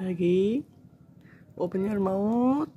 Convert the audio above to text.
bagi opennya maut